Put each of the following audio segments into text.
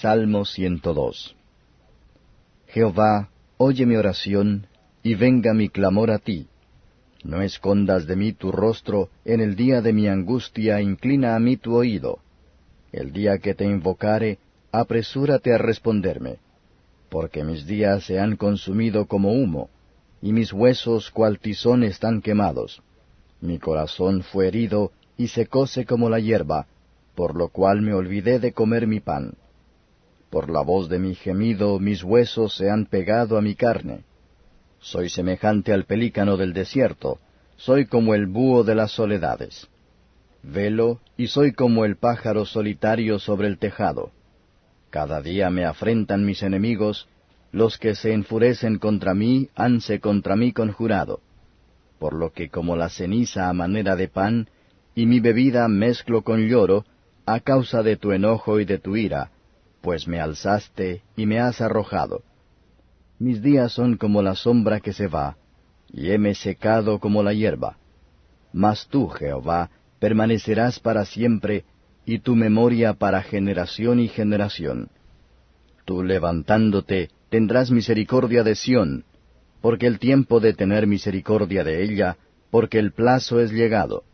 Salmo 102 Jehová, oye mi oración, y venga mi clamor a ti. No escondas de mí tu rostro, en el día de mi angustia inclina a mí tu oído. El día que te invocare, apresúrate a responderme, porque mis días se han consumido como humo, y mis huesos cual tizón están quemados. Mi corazón fue herido y secóse como la hierba, por lo cual me olvidé de comer mi pan. Por la voz de mi gemido mis huesos se han pegado a mi carne. Soy semejante al pelícano del desierto, soy como el búho de las soledades. Velo y soy como el pájaro solitario sobre el tejado. Cada día me afrentan mis enemigos, los que se enfurecen contra mí hanse contra mí conjurado. Por lo que como la ceniza a manera de pan, y mi bebida mezclo con lloro, a causa de tu enojo y de tu ira, pues me alzaste y me has arrojado. Mis días son como la sombra que se va, y heme secado como la hierba. Mas tú, Jehová, permanecerás para siempre, y tu memoria para generación y generación. Tú levantándote, tendrás misericordia de Sión, porque el tiempo de tener misericordia de ella, porque el plazo es llegado.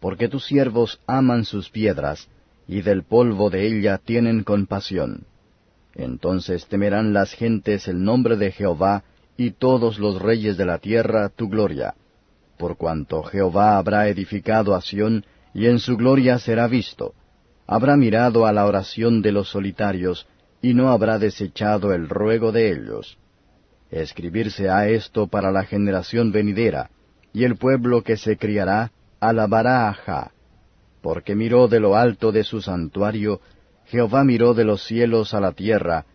Porque tus siervos aman sus piedras, y del polvo de ella tienen compasión. Entonces temerán las gentes el nombre de Jehová, y todos los reyes de la tierra tu gloria. Por cuanto Jehová habrá edificado a Sión, y en su gloria será visto. Habrá mirado a la oración de los solitarios, y no habrá desechado el ruego de ellos. Escribirse ha esto para la generación venidera, y el pueblo que se criará alabará a Jah porque miró de lo alto de su santuario, Jehová miró de los cielos a la tierra,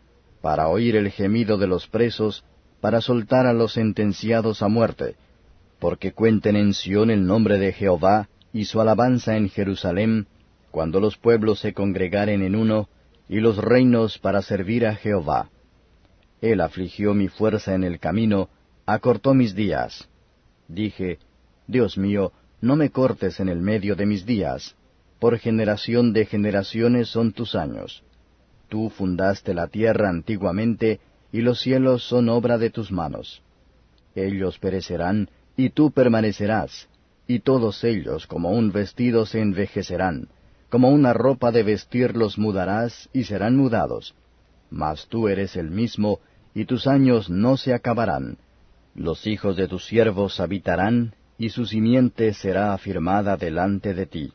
para oír el gemido de los presos, para soltar a los sentenciados a muerte, porque cuenten en Sión el nombre de Jehová y su alabanza en Jerusalén, cuando los pueblos se congregaren en uno, y los reinos para servir a Jehová. Él afligió mi fuerza en el camino, acortó mis días. Dije, Dios mío, no me cortes en el medio de mis días, por generación de generaciones son tus años. Tú fundaste la tierra antiguamente, y los cielos son obra de tus manos. Ellos perecerán, y tú permanecerás, y todos ellos como un vestido se envejecerán, como una ropa de vestir los mudarás y serán mudados. Mas tú eres el mismo, y tus años no se acabarán. Los hijos de tus siervos habitarán, y su simiente será afirmada delante de ti.